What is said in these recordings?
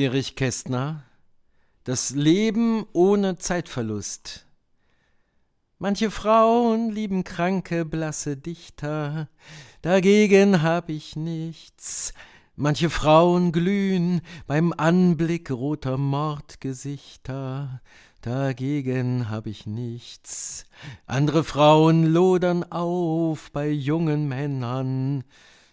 Erich Kästner. Das Leben ohne Zeitverlust. Manche Frauen lieben kranke, blasse Dichter, dagegen hab ich nichts. Manche Frauen glühen beim Anblick roter Mordgesichter, dagegen hab ich nichts. Andere Frauen lodern auf bei jungen Männern,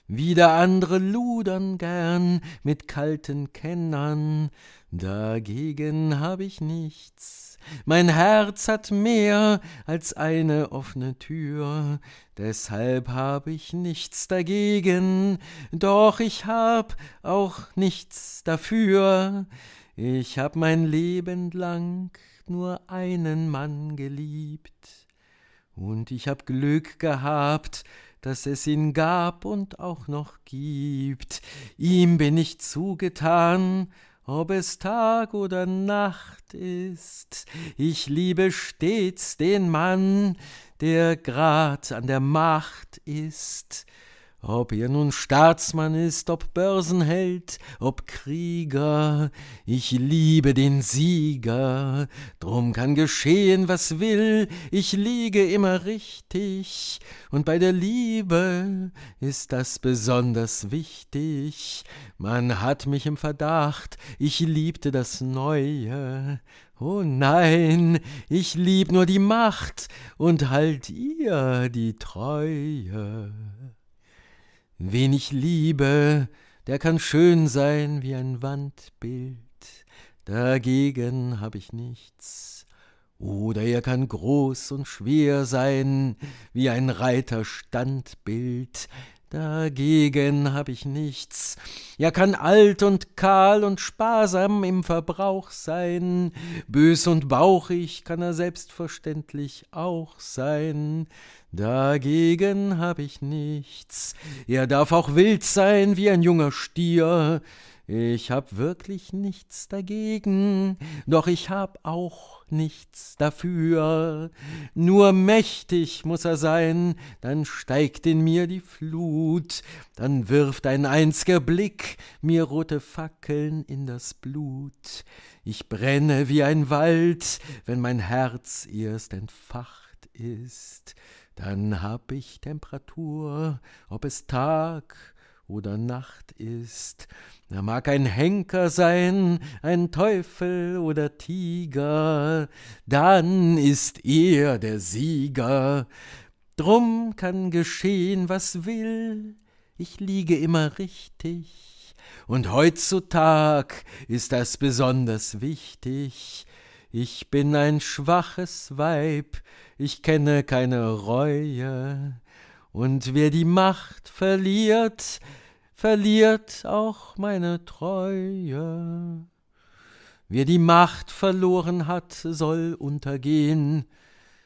wieder andere ludern gern mit kalten Kennern, dagegen hab ich nichts. Mein Herz hat mehr als eine offene Tür, deshalb hab ich nichts dagegen, doch ich hab auch nichts dafür. Ich hab mein Leben lang nur einen Mann geliebt, und ich hab Glück gehabt, dass es ihn gab und auch noch gibt. Ihm bin ich zugetan, ob es Tag oder Nacht ist. Ich liebe stets den Mann, der grad an der Macht ist. Ob ihr nun Staatsmann ist, ob Börsenheld, ob Krieger, ich liebe den Sieger, drum kann geschehen, was will, ich liege immer richtig, und bei der Liebe ist das besonders wichtig. Man hat mich im Verdacht, ich liebte das Neue, Oh nein, ich lieb nur die Macht und halt ihr die Treue. Wen ich liebe, der kann schön sein wie ein Wandbild, dagegen hab ich nichts. Oder er kann groß und schwer sein wie ein Reiterstandbild, Dagegen hab ich nichts. Ja, kann alt und kahl und sparsam im Verbrauch sein. Bös und bauchig kann er selbstverständlich auch sein. Dagegen hab ich nichts. Er darf auch wild sein wie ein junger Stier. Ich hab wirklich nichts dagegen, doch ich hab auch nichts dafür. Nur mächtig muss er sein, dann steigt in mir die Flut, dann wirft ein einziger Blick mir rote Fackeln in das Blut. Ich brenne wie ein Wald, wenn mein Herz erst entfacht ist. Dann hab ich Temperatur, ob es Tag oder Nacht ist. Da mag ein Henker sein, ein Teufel oder Tiger, dann ist er der Sieger. Drum kann geschehen, was will, ich liege immer richtig. Und heutzutag ist das besonders wichtig. Ich bin ein schwaches Weib, ich kenne keine Reue. Und wer die Macht verliert, verliert auch meine Treue. Wer die Macht verloren hat, soll untergehen.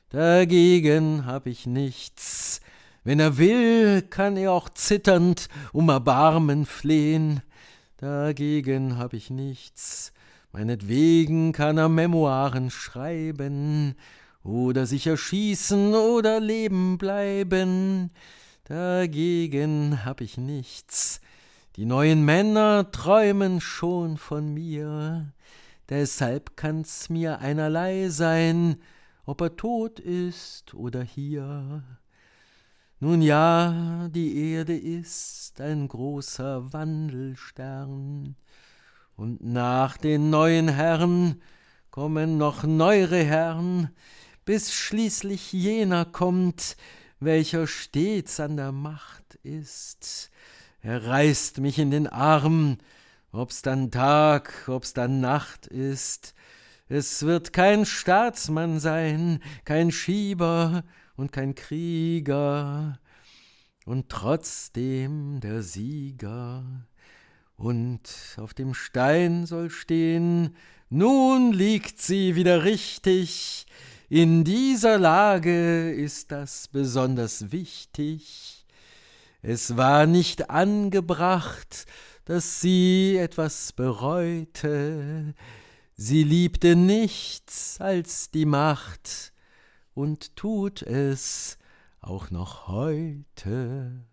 Dagegen hab ich nichts. Wenn er will, kann er auch zitternd um Erbarmen flehen. Dagegen hab ich nichts. Meinetwegen kann er Memoiren schreiben oder sich erschießen oder leben bleiben. Dagegen hab ich nichts. Die neuen Männer träumen schon von mir. Deshalb kann's mir einerlei sein, ob er tot ist oder hier. Nun ja, die Erde ist ein großer Wandelstern, und nach den neuen Herren kommen noch neuere Herren, bis schließlich jener kommt, welcher stets an der Macht ist. Er reißt mich in den Arm, ob's dann Tag, ob's dann Nacht ist. Es wird kein Staatsmann sein, kein Schieber und kein Krieger, und trotzdem der Sieger. Und auf dem Stein soll stehen, nun liegt sie wieder richtig, in dieser Lage ist das besonders wichtig. Es war nicht angebracht, dass sie etwas bereute. Sie liebte nichts als die Macht und tut es auch noch heute.